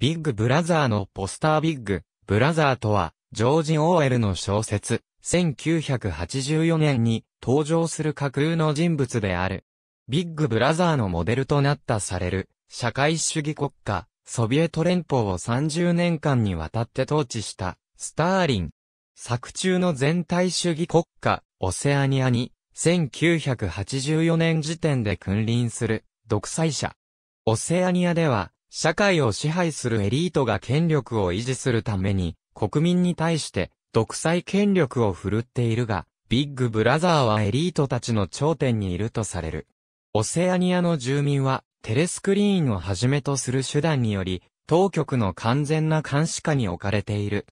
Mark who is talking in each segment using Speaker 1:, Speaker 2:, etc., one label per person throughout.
Speaker 1: ビッグブラザーのポスタービッグ、ブラザーとは、ジョージ・オーエルの小説、1984年に登場する架空の人物である。ビッグブラザーのモデルとなったされる、社会主義国家、ソビエト連邦を30年間にわたって統治した、スターリン。作中の全体主義国家、オセアニアに、1984年時点で君臨する、独裁者。オセアニアでは、社会を支配するエリートが権力を維持するために、国民に対して独裁権力を振るっているが、ビッグブラザーはエリートたちの頂点にいるとされる。オセアニアの住民は、テレスクリーンをはじめとする手段により、当局の完全な監視下に置かれている。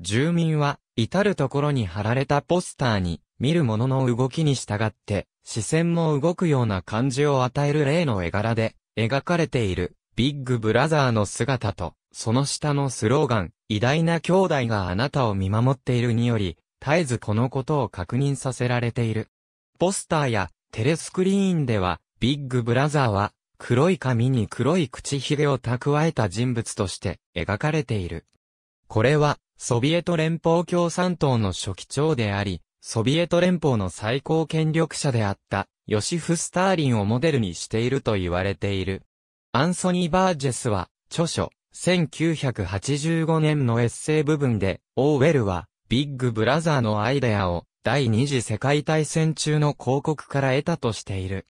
Speaker 1: 住民は、至るところに貼られたポスターに、見る者の動きに従って、視線も動くような感じを与える例の絵柄で、描かれている。ビッグブラザーの姿と、その下のスローガン、偉大な兄弟があなたを見守っているにより、絶えずこのことを確認させられている。ポスターやテレスクリーンでは、ビッグブラザーは、黒い髪に黒い口ひげを蓄えた人物として描かれている。これは、ソビエト連邦共産党の初期長であり、ソビエト連邦の最高権力者であった、ヨシフ・スターリンをモデルにしていると言われている。アンソニー・バージェスは、著書、1985年のエッセイ部分で、オーウェルは、ビッグブラザーのアイデアを、第二次世界大戦中の広告から得たとしている。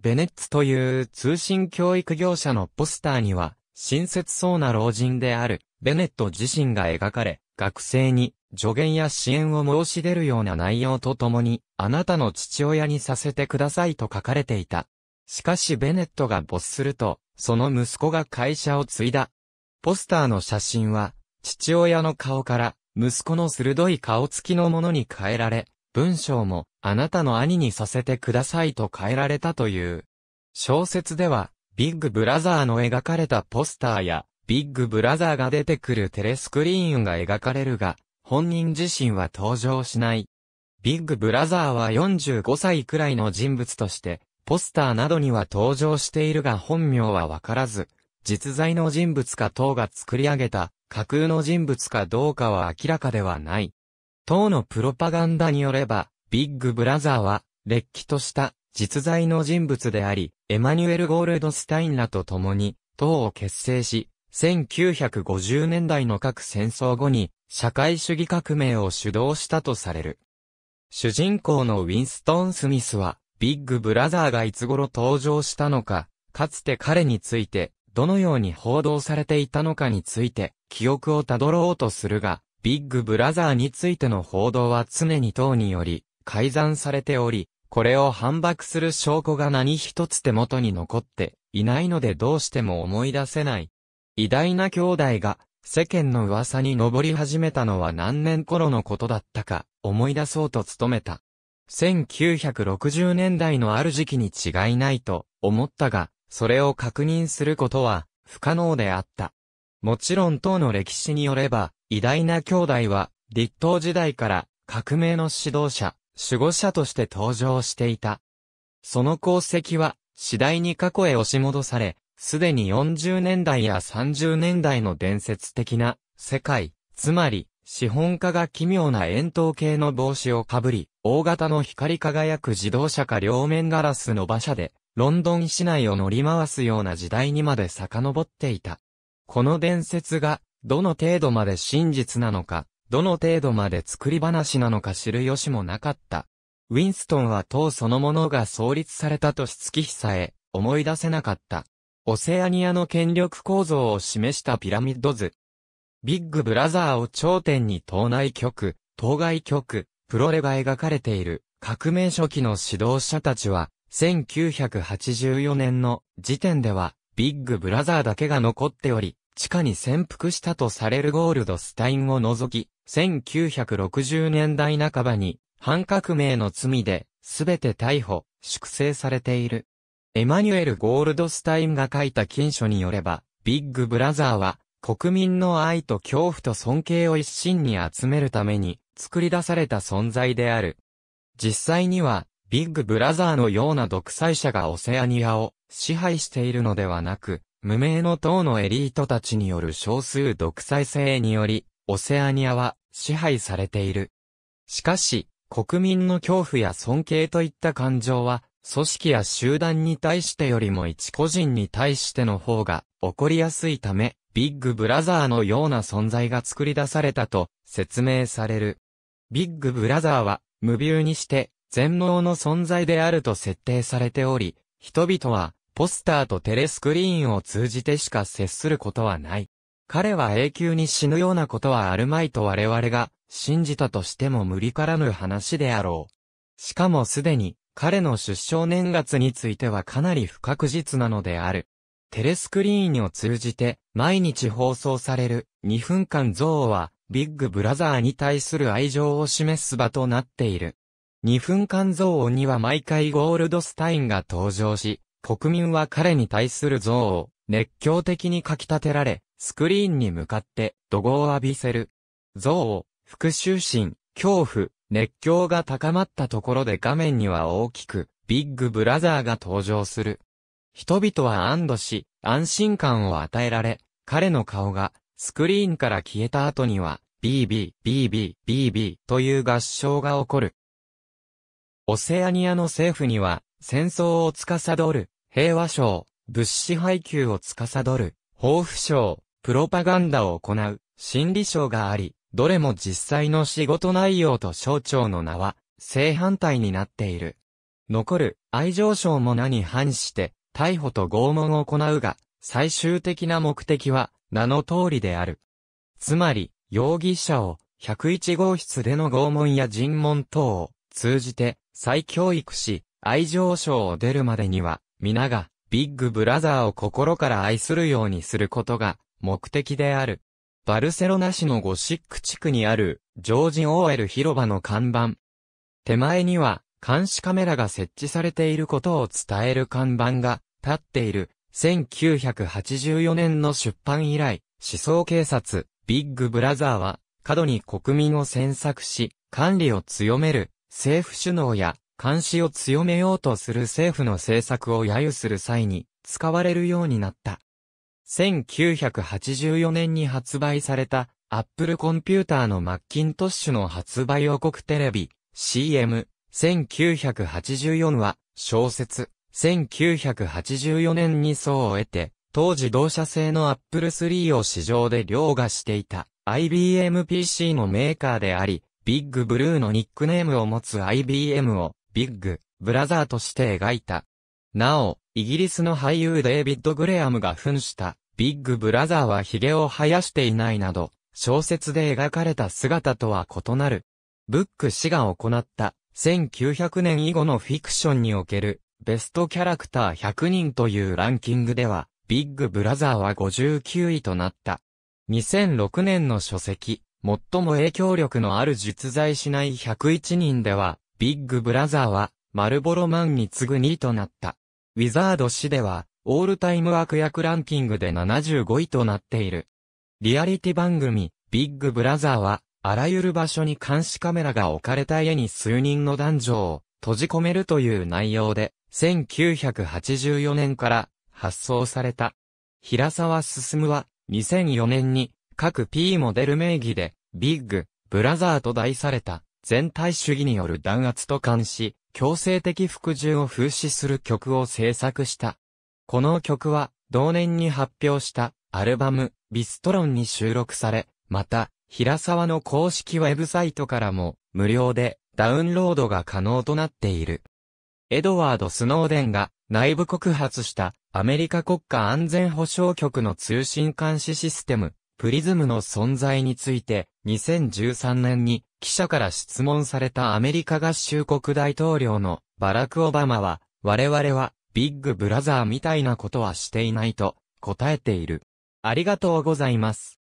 Speaker 1: ベネッツという通信教育業者のポスターには、親切そうな老人である、ベネット自身が描かれ、学生に助言や支援を申し出るような内容とともに、あなたの父親にさせてくださいと書かれていた。しかしベネットが没すると、その息子が会社を継いだ。ポスターの写真は、父親の顔から、息子の鋭い顔つきのものに変えられ、文章も、あなたの兄にさせてくださいと変えられたという。小説では、ビッグブラザーの描かれたポスターや、ビッグブラザーが出てくるテレスクリーンが描かれるが、本人自身は登場しない。ビッグブラザーは45歳くらいの人物として、ポスターなどには登場しているが本名はわからず、実在の人物か党が作り上げた架空の人物かどうかは明らかではない。党のプロパガンダによれば、ビッグブラザーは、れっきとした実在の人物であり、エマニュエル・ゴールドスタインらと共に、党を結成し、1950年代の各戦争後に、社会主義革命を主導したとされる。主人公のウィンストン・スミスは、ビッグブラザーがいつ頃登場したのか、かつて彼について、どのように報道されていたのかについて、記憶をたどろうとするが、ビッグブラザーについての報道は常に党により、改ざんされており、これを反駁する証拠が何一つ手元に残っていないのでどうしても思い出せない。偉大な兄弟が世間の噂に登り始めたのは何年頃のことだったか思い出そうと努めた。1960年代のある時期に違いないと思ったが、それを確認することは不可能であった。もちろん唐の歴史によれば、偉大な兄弟は、立党時代から革命の指導者、守護者として登場していた。その功績は、次第に過去へ押し戻され、すでに40年代や30年代の伝説的な、世界、つまり、資本家が奇妙な円筒形の帽子をかぶり、大型の光り輝く自動車か両面ガラスの馬車で、ロンドン市内を乗り回すような時代にまで遡っていた。この伝説が、どの程度まで真実なのか、どの程度まで作り話なのか知る由もなかった。ウィンストンは党そのものが創立されたとつき日さえ思い出せなかった。オセアニアの権力構造を示したピラミッド図、ビッグブラザーを頂点に党内局、当該局、プロレが描かれている革命初期の指導者たちは、1984年の時点では、ビッグブラザーだけが残っており、地下に潜伏したとされるゴールドスタインを除き、1960年代半ばに、反革命の罪で、すべて逮捕、粛清されている。エマニュエル・ゴールドスタインが書いた禁書によれば、ビッグブラザーは、国民の愛と恐怖と尊敬を一身に集めるために作り出された存在である。実際には、ビッグブラザーのような独裁者がオセアニアを支配しているのではなく、無名の党のエリートたちによる少数独裁性により、オセアニアは支配されている。しかし、国民の恐怖や尊敬といった感情は、組織や集団に対してよりも一個人に対しての方が起こりやすいため、ビッグブラザーのような存在が作り出されたと説明される。ビッグブラザーは無病にして全能の存在であると設定されており、人々はポスターとテレスクリーンを通じてしか接することはない。彼は永久に死ぬようなことはあるまいと我々が信じたとしても無理からぬ話であろう。しかもすでに彼の出生年月についてはかなり不確実なのである。テレスクリーンを通じて毎日放送される2分間像はビッグブラザーに対する愛情を示す場となっている。2分間像には毎回ゴールドスタインが登場し、国民は彼に対する像を熱狂的にかき立てられ、スクリーンに向かって怒号を浴びせる。像を復讐心、恐怖、熱狂が高まったところで画面には大きく、ビッグブラザーが登場する。人々は安堵し、安心感を与えられ、彼の顔が、スクリーンから消えた後には、BB、BB、BB という合唱が起こる。オセアニアの政府には、戦争を司る、平和賞、物資配給を司る、豊富賞、プロパガンダを行う、心理賞があり、どれも実際の仕事内容と省庁の名は、正反対になっている。残る、愛情賞も名に反して、逮捕と拷問を行うが、最終的な目的は、名の通りである。つまり、容疑者を、101号室での拷問や尋問等を通じて再教育し、愛情賞を出るまでには、皆がビッグブラザーを心から愛するようにすることが目的である。バルセロナ市のゴシック地区にあるジョージ・オーエル広場の看板。手前には監視カメラが設置されていることを伝える看板が立っている1984年の出版以来、思想警察、ビッグブラザーは過度に国民を詮索し、管理を強める政府首脳や監視を強めようとする政府の政策を揶揄する際に使われるようになった。1984年に発売されたアップルコンピューターのマッキントッシュの発売予告テレビ、CM、1984は小説、1984年に層を得て、当時同社製の Apple i を市場で凌駕していた IBM PC のメーカーであり、ビッグブルーのニックネームを持つ IBM をビッグブラザーとして描いた。なお、イギリスの俳優デイビッド・グレアムが扮したビッグブラザーは髭を生やしていないなど、小説で描かれた姿とは異なる。ブック氏が行った1900年以後のフィクションにおけるベストキャラクター100人というランキングでは、ビッグブラザーは59位となった。2006年の書籍、最も影響力のある実在しない101人では、ビッグブラザーは、マルボロマンに次ぐ2位となった。ウィザード氏では、オールタイム悪役ランキングで75位となっている。リアリティ番組、ビッグブラザーは、あらゆる場所に監視カメラが置かれた家に数人の男女を閉じ込めるという内容で、1984年から発送された。平沢進は、2004年に、各 P モデル名義で、ビッグ、ブラザーと題された、全体主義による弾圧と監視、強制的服従を風刺する曲を制作した。この曲は、同年に発表した、アルバム、ビストロンに収録され、また、平沢の公式ウェブサイトからも無料でダウンロードが可能となっている。エドワード・スノーデンが内部告発したアメリカ国家安全保障局の通信監視システム、プリズムの存在について2013年に記者から質問されたアメリカ合衆国大統領のバラク・オバマは我々はビッグブラザーみたいなことはしていないと答えている。ありがとうございます。